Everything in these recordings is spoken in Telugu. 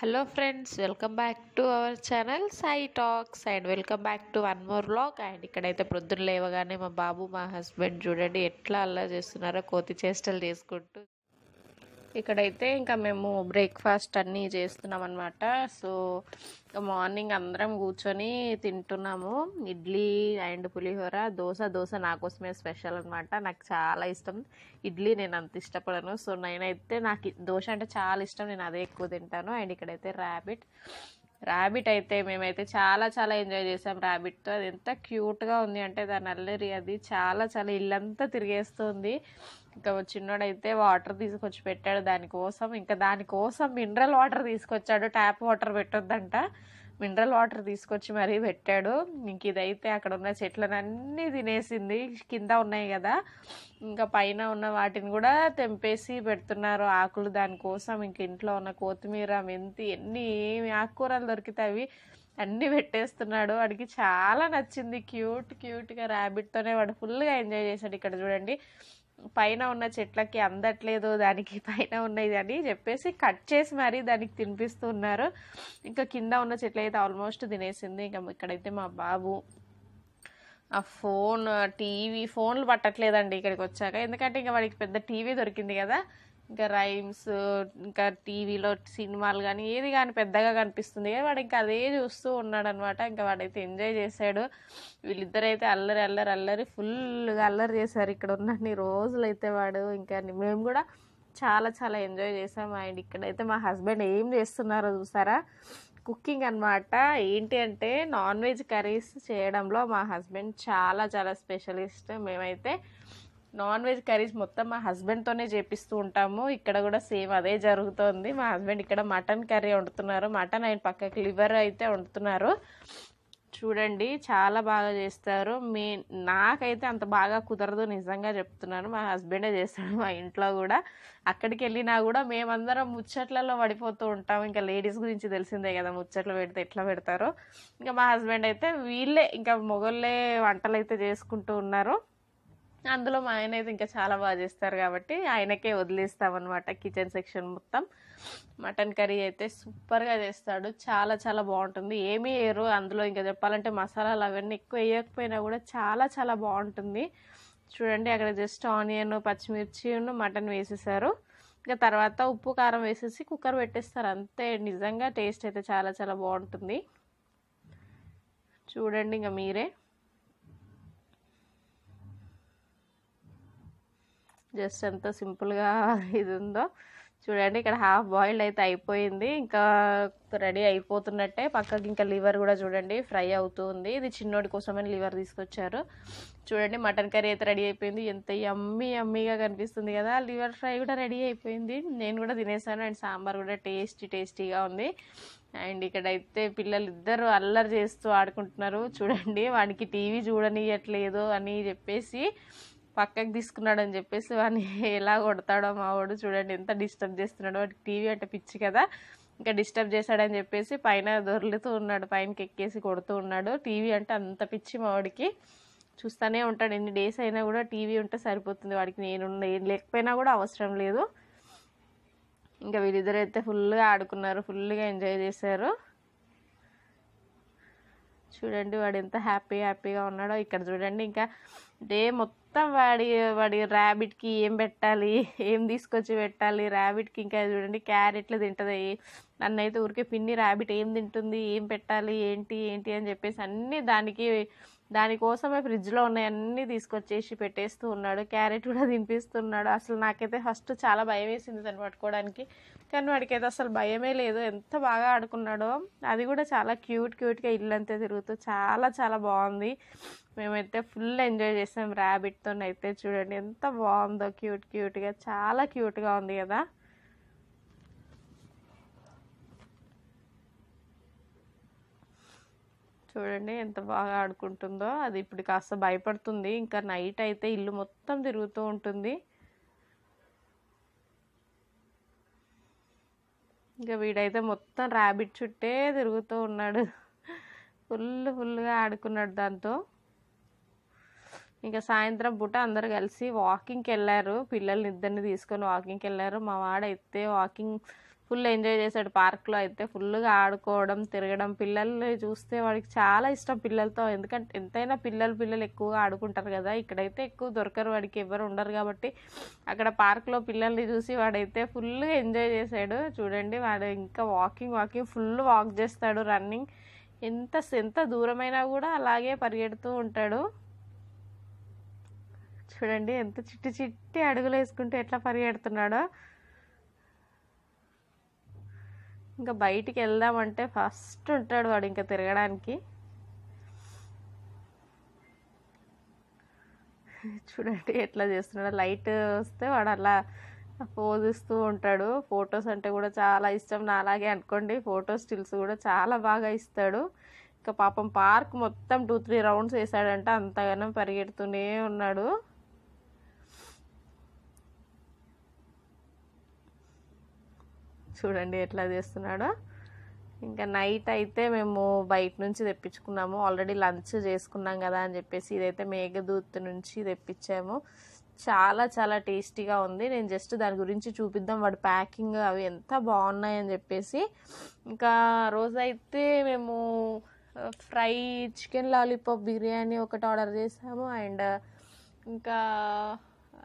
hello friends welcome back to our channel Sai talks and welcome back to one more vlog and ఇక్కడైతే ప్రొద్దున లేవగానే మా బాబు మా హస్బెండ్ చూడండి ఎట్లా అల్లా చేస్తున్నారో కోతి చేష్టలు చేసుకుంటూ ఇక్కడైతే ఇంకా మేము బ్రేక్ఫాస్ట్ అన్నీ చేస్తున్నాం అనమాట సో మార్నింగ్ అందరం కూర్చొని తింటున్నాము ఇడ్లీ అండ్ పులిహోర దోశ దోశ నా కోసమే స్పెషల్ అనమాట నాకు చాలా ఇష్టం ఇడ్లీ నేను అంత ఇష్టపడను సో నేనైతే నాకు దోశ అంటే చాలా ఇష్టం నేను అదే ఎక్కువ తింటాను అండ్ ఇక్కడైతే ర్యాబిట్ ర్యాబిట్ అయితే మేమైతే చాలా చాలా ఎంజాయ్ చేసాం ర్యాబిట్తో అది ఎంత క్యూట్గా ఉంది అంటే దాని అల్లరి అది చాలా చాలా ఇల్లంతా తిరిగేస్తుంది ఇంకా చిన్నోడైతే వాటర్ తీసుకొచ్చి పెట్టాడు దానికోసం ఇంకా దానికోసం మినరల్ వాటర్ తీసుకొచ్చాడు ట్యాప్ వాటర్ పెట్టొద్దంట మినరల్ వాటర్ తీసుకొచ్చి మరీ పెట్టాడు ఇంక ఇదైతే అక్కడ ఉన్న అన్ని తినేసింది కింద ఉన్నాయి కదా ఇంకా పైన ఉన్న వాటిని కూడా తెంపేసి పెడుతున్నారు ఆకులు దానికోసం ఇంక ఇంట్లో ఉన్న కొత్తిమీర మెంతి ఎన్ని ఏమి ఆకుకూరలు దొరికితే అవి అన్నీ పెట్టేస్తున్నాడు వాడికి చాలా నచ్చింది క్యూట్ క్యూట్గా ర్యాబిట్తోనే వాడు ఫుల్గా ఎంజాయ్ చేశాడు ఇక్కడ చూడండి పైన ఉన్న చెట్లకి అందట్లేదు దానికి పైన ఉన్నాయి అని చెప్పేసి కట్ చేసి మరీ దానికి తినిపిస్తున్నారు ఇంకా కింద ఉన్న చెట్లు అయితే ఆల్మోస్ట్ తినేసింది ఇంకా ఇక్కడైతే మా బాబు ఆ ఫోన్ టీవీ ఫోన్లు పట్టట్లేదండి ఇక్కడికి వచ్చాక ఎందుకంటే ఇంకా వాడికి పెద్ద టీవీ దొరికింది కదా ఇంకా రైమ్స్ ఇంకా టీవీలో సినిమాలు కానీ ఏది కానీ పెద్దగా కనిపిస్తుంది కానీ వాడు ఇంకా అదే చూస్తూ ఉన్నాడు అనమాట ఇంకా వాడైతే ఎంజాయ్ చేశాడు వీళ్ళిద్దరైతే అల్లరి అల్లరి అల్లరి ఫుల్గా అల్లరి చేశారు ఇక్కడ ఉన్న అన్ని రోజులైతే వాడు ఇంకా మేము కూడా చాలా చాలా ఎంజాయ్ చేసాం అండ్ ఇక్కడైతే మా హస్బెండ్ ఏం చేస్తున్నారో చూసారా కుకింగ్ అనమాట ఏంటి అంటే నాన్ వెజ్ కర్రీస్ చేయడంలో మా హస్బెండ్ చాలా చాలా స్పెషలిస్ట్ మేమైతే నాన్ వెజ్ కర్రీస్ మొత్తం మా హస్బెండ్తోనే చేపిస్తూ ఉంటాము ఇక్కడ కూడా సేమ్ అదే జరుగుతోంది మా హస్బెండ్ ఇక్కడ మటన్ కర్రీ వండుతున్నారు మటన్ ఆయన పక్కకి లివర్ అయితే వండుతున్నారు చూడండి చాలా బాగా చేస్తారు మీ నాకైతే అంత బాగా కుదరదు నిజంగా చెప్తున్నాను మా హస్బెండే చేస్తాడు మా ఇంట్లో కూడా అక్కడికి వెళ్ళినా కూడా మేమందరం ముచ్చట్లలో పడిపోతూ ఉంటాం ఇంకా లేడీస్ గురించి తెలిసిందే కదా ముచ్చట్లు పెడితే ఎట్లా పెడతారో ఇంకా మా హస్బెండ్ అయితే వీళ్ళే ఇంకా మొగళ్ళే వంటలు అయితే చేసుకుంటూ ఉన్నారు అందులో మా ఆయన అయితే ఇంకా చాలా బాగా చేస్తారు కాబట్టి ఆయనకే వదిలేస్తామన్నమాట కిచెన్ సెక్షన్ మొత్తం మటన్ కర్రీ అయితే సూపర్గా చేస్తాడు చాలా చాలా బాగుంటుంది ఏమీ వేయరు అందులో ఇంకా చెప్పాలంటే మసాలాలు అవన్నీ ఎక్కువ వేయకపోయినా కూడా చాలా చాలా బాగుంటుంది చూడండి అక్కడ జస్ట్ ఆనియన్ పచ్చిమిర్చి మటన్ వేసేసారు ఇంకా తర్వాత ఉప్పు కారం వేసేసి కుక్కర్ పెట్టేస్తారు అంతే నిజంగా టేస్ట్ అయితే చాలా చాలా బాగుంటుంది చూడండి ఇంకా మీరే జస్ట్ ఎంత సింపుల్గా ఇది ఉందో చూడండి ఇక్కడ హాఫ్ బాయిల్డ్ అయితే అయిపోయింది ఇంకా రెడీ అయిపోతున్నట్టే పక్కకి ఇంకా లివర్ కూడా చూడండి ఫ్రై అవుతుంది ఇది చిన్నోడి కోసమని లివర్ తీసుకొచ్చారు చూడండి మటన్ కర్రీ అయితే రెడీ అయిపోయింది ఎంత ఎమ్మి ఎమ్మిగా కనిపిస్తుంది కదా లివర్ ఫ్రై కూడా రెడీ అయిపోయింది నేను కూడా తినేసాను అండ్ సాంబార్ కూడా టేస్టీ టేస్టీగా ఉంది అండ్ ఇక్కడైతే పిల్లలు ఇద్దరు అల్లరి చేస్తూ ఆడుకుంటున్నారు చూడండి వానికి టీవీ చూడనియట్లేదు అని చెప్పేసి పక్కకు తీసుకున్నాడు అని చెప్పేసి వాడిని ఎలా కొడతాడో మా వాడు చూడండి ఎంత డిస్టర్బ్ చేస్తున్నాడు వాడికి టీవీ అంటే పిచ్చి కదా ఇంకా డిస్టర్బ్ చేశాడని చెప్పేసి పైన దొరులుతూ ఉన్నాడు పైనకి ఎక్కేసి కొడుతూ ఉన్నాడు టీవీ అంటే అంత పిచ్చి మా వాడికి చూస్తూనే ఉంటాడు ఎన్ని డేస్ అయినా కూడా టీవీ ఉంటే సరిపోతుంది వాడికి నేను లేకపోయినా కూడా అవసరం లేదు ఇంకా వీళ్ళిద్దరు అయితే ఫుల్గా ఆడుకున్నారు ఫుల్గా ఎంజాయ్ చేశారు చూడండి వాడు ఎంత హ్యాపీ హ్యాపీగా ఉన్నాడో ఇక్కడ చూడండి ఇంకా డే మొత్తం మొత్తం వాడి వాడి ర్యాబిట్కి ఏం పెట్టాలి ఏం తీసుకొచ్చి పెట్టాలి ర్యాబిట్కి ఇంకా చూడండి క్యారెట్లు తింటుంది అయితే ఊరికే పిన్ని ర్యాబిట్ ఏం తింటుంది ఏం పెట్టాలి ఏంటి ఏంటి అని చెప్పేసి అన్నీ దానికి దానికోసమే ఫ్రిడ్జ్లో ఉన్నాయన్నీ తీసుకొచ్చేసి పెట్టేస్తూ ఉన్నాడు క్యారెట్ కూడా తినిపిస్తున్నాడు అసలు నాకైతే ఫస్ట్ చాలా భయం వేసింది దాన్ని పట్టుకోవడానికి కానీ వాడికి అయితే అసలు భయమే లేదు ఎంత బాగా ఆడుకున్నాడో అది కూడా చాలా క్యూట్ క్యూట్గా ఇల్లు అంతే తిరుగుతూ చాలా చాలా బాగుంది మేమైతే ఫుల్ ఎంజాయ్ చేసాం ర్యాబిట్తో అయితే చూడండి ఎంత బాగుందో క్యూట్ క్యూట్గా చాలా క్యూట్గా ఉంది కదా చూడండి ఎంత బాగా ఆడుకుంటుందో అది ఇప్పుడు కాస్త భయపడుతుంది ఇంకా నైట్ అయితే ఇల్లు మొత్తం తిరుగుతూ ఉంటుంది ఇంకా వీడైతే మొత్తం ర్యాబిట్ చుట్టే తిరుగుతూ ఉన్నాడు ఫుల్ ఫుల్గా ఆడుకున్నాడు దాంతో ఇంకా సాయంత్రం పూట అందరు కలిసి వాకింగ్కి వెళ్ళారు పిల్లల్ని ఇద్దరిని తీసుకొని వాకింగ్కి వెళ్ళారు మా వాడైతే వాకింగ్ ఫుల్ ఎంజాయ్ చేశాడు పార్క్లో అయితే ఫుల్గా ఆడుకోవడం తిరగడం పిల్లల్ని చూస్తే వాడికి చాలా ఇష్టం పిల్లలతో ఎందుకంటే ఎంతైనా పిల్లలు పిల్లలు ఎక్కువగా ఆడుకుంటారు కదా ఇక్కడైతే ఎక్కువ దొరకరు వాడికి ఎవరు ఉండరు కాబట్టి అక్కడ పార్క్లో పిల్లల్ని చూసి వాడైతే ఫుల్గా ఎంజాయ్ చేశాడు చూడండి వాడు ఇంకా వాకింగ్ వాకింగ్ ఫుల్ వాక్ చేస్తాడు రన్నింగ్ ఎంత ఎంత దూరమైనా కూడా అలాగే పరిగెడుతూ ఉంటాడు చూడండి ఎంత చిట్టి చిట్టి అడుగులు వేసుకుంటే ఎట్లా పరిగెడుతున్నాడో ఇంకా బయటికి వెళ్దామంటే ఫస్ట్ ఉంటాడు వాడు ఇంకా తిరగడానికి చూడండి ఎట్లా చేస్తున్నాడు లైట్ వస్తే వాడు అలా పోజ్ ఇస్తూ ఉంటాడు ఫొటోస్ అంటే కూడా చాలా ఇష్టం నా అలాగే అనుకోండి ఫోటో స్టిల్స్ కూడా చాలా బాగా ఇస్తాడు ఇంకా పాపం పార్క్ మొత్తం టూ త్రీ రౌండ్స్ వేసాడంటే అంతగానో పరిగెడుతూనే ఉన్నాడు చూడండి ఎట్లా చేస్తున్నాడో ఇంకా నైట్ అయితే మేము బయట నుంచి తెప్పించుకున్నాము ఆల్రెడీ లంచ్ చేసుకున్నాం కదా అని చెప్పేసి ఇదైతే మేఘదూత్ నుంచి తెప్పించాము చాలా చాలా టేస్టీగా ఉంది నేను జస్ట్ దాని గురించి చూపిద్దాం వాడి ప్యాకింగ్ అవి ఎంత బాగున్నాయని చెప్పేసి ఇంకా రోజైతే మేము ఫ్రై చికెన్ లాలీపాప్ బిర్యానీ ఒకటి ఆర్డర్ చేసాము అండ్ ఇంకా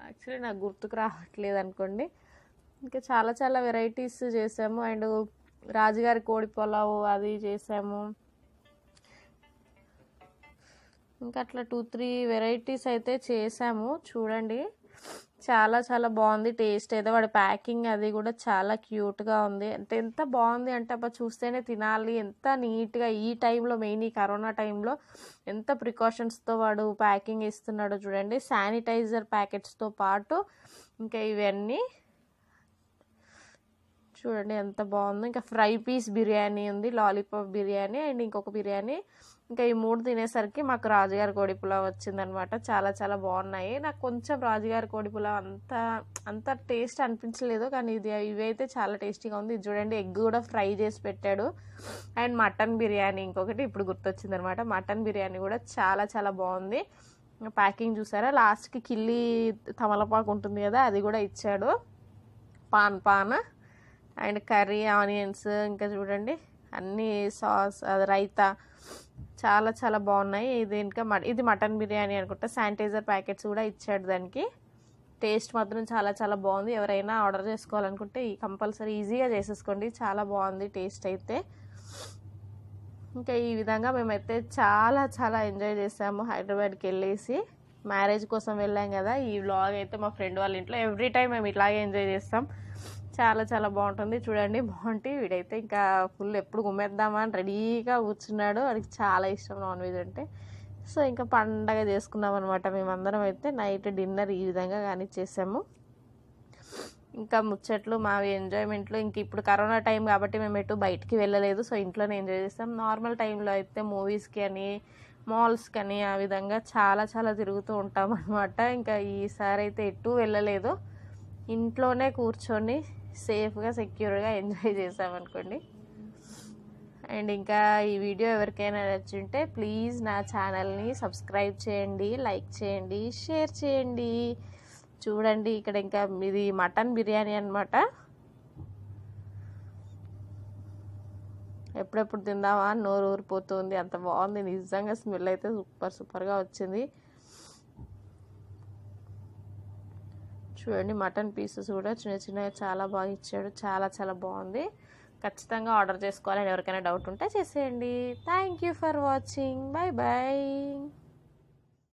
యాక్చువల్లీ నాకు గుర్తుకు రావట్లేదు అనుకోండి ఇంకా చాలా చాలా వెరైటీస్ చేసాము అండ్ రాజుగారి కోడి పొలావు అది చేసాము ఇంకా అట్లా టూ త్రీ వెరైటీస్ అయితే చేసాము చూడండి చాలా చాలా బాగుంది టేస్ట్ అయితే వాడి ప్యాకింగ్ అది కూడా చాలా క్యూట్గా ఉంది అంటే ఎంత బాగుంది అంటే అప్పుడు చూస్తేనే తినాలి ఎంత నీట్గా ఈ టైంలో మెయిన్ ఈ కరోనా టైంలో ఎంత ప్రికాషన్స్తో వాడు ప్యాకింగ్ ఇస్తున్నాడో చూడండి శానిటైజర్ ప్యాకెట్స్తో పాటు ఇంకా ఇవన్నీ చూడండి ఎంత బాగుందో ఇంకా ఫ్రై పీస్ బిర్యానీ ఉంది లాలీపాప్ బిర్యానీ అండ్ ఇంకొక బిర్యానీ ఇంకా ఈ మూడు తినేసరికి మాకు రాజుగారి కోడి పులావ్ వచ్చిందనమాట చాలా చాలా బాగున్నాయి నాకు కొంచెం రాజుగారి కోడి పులావ్ అంత అంత టేస్ట్ అనిపించలేదు కానీ ఇది ఇవైతే చాలా టేస్టీగా ఉంది చూడండి ఎగ్ కూడా ఫ్రై చేసి పెట్టాడు అండ్ మటన్ బిర్యానీ ఇంకొకటి ఇప్పుడు గుర్తొచ్చిందనమాట మటన్ బిర్యానీ కూడా చాలా చాలా బాగుంది ప్యాకింగ్ చూసారా లాస్ట్కి కిల్లి తమలపాకు ఉంటుంది కదా అది కూడా ఇచ్చాడు pan pan and curry onions ఇంకా చూడండి అన్ని సాస్ అది రైతా చాలా చాలా బాగున్నాయి ఇది ఇంకా ఇది మటన్ బిర్యానీ అనుకుంటా శానిటైజర్ ప్యాకెట్స్ కూడా ఇచ్చాడు దానికి టేస్ట్ మాత్రం చాలా చాలా బాగుంది ఎవరైనా ఆర్డర్ చేసుకోవాలనుకుంటే కంపల్సరీ ఈజీగా చేసేసుకోండి చాలా బాగుంది టేస్ట్ అయితే ఇంకా ఈ విధంగా మేమైతే చాలా చాలా ఎంజాయ్ చేసాము హైదరాబాద్కి వెళ్ళేసి మ్యారేజ్ కోసం వెళ్ళాం కదా ఈ వ్లాగ్ అయితే మా ఫ్రెండ్ వాళ్ళ ఇంట్లో ఎవ్రీ టైం మేము ఇట్లాగే ఎంజాయ్ చేస్తాం చాలా చాలా బాగుంటుంది చూడండి బాగుంటే వీడైతే ఇంకా ఫుల్ ఎప్పుడు గుమ్మేద్దామా అని రెడీగా కూర్చున్నాడు వాడికి చాలా ఇష్టం నాన్ వెజ్ అంటే సో ఇంకా పండగ చేసుకున్నాం అనమాట మేమందరం అయితే నైట్ డిన్నర్ ఈ విధంగా చేసాము ఇంకా ముచ్చట్లు మా ఎంజాయ్మెంట్లు ఇంక ఇప్పుడు కరోనా టైం కాబట్టి మేము ఎటు బయటికి వెళ్ళలేదు సో ఇంట్లోనే ఎంజాయ్ చేస్తాం నార్మల్ టైంలో అయితే మూవీస్కి అని మాల్స్కి అని ఆ విధంగా చాలా చాలా తిరుగుతూ ఉంటాం అనమాట ఇంకా ఈసారి అయితే ఎటు వెళ్ళలేదు ఇంట్లోనే కూర్చొని సేఫ్గా సెక్యూర్గా ఎంజాయ్ చేసామనుకోండి అండ్ ఇంకా ఈ వీడియో ఎవరికైనా నచ్చుంటే ప్లీజ్ నా ఛానల్ని సబ్స్క్రైబ్ చేయండి లైక్ చేయండి షేర్ చేయండి చూడండి ఇక్కడ ఇంకా ఇది మటన్ బిర్యానీ అనమాట ఎప్పుడెప్పుడు తిందామా నోరు ఊరిపోతుంది అంత బాగుంది నిజంగా స్మెల్ అయితే సూపర్ సూపర్గా వచ్చింది చూడండి మటన్ పీసెస్ కూడా చిన్న చిన్నగా చాలా బాగా ఇచ్చాడు చాలా చాలా బాగుంది ఖచ్చితంగా ఆర్డర్ చేసుకోవాలని ఎవరికైనా డౌట్ ఉంటే చేసేయండి thank you for watching bye bye